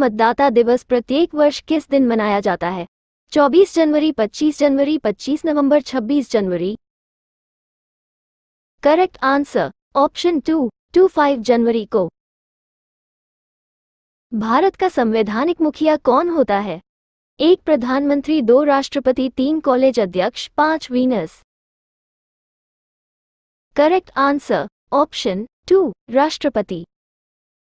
मतदाता दिवस प्रत्येक वर्ष किस दिन मनाया जाता है 24 जनवरी 25 जनवरी 25 नवंबर 26 जनवरी correct answer option two two five जनवरी को भारत का संवैधानिक मुखिया कौन होता है एक प्रधानमंत्री दो राष्ट्रपति तीन कॉलेज अध्यक्ष पांच Venus correct answer option two राष्ट्रपति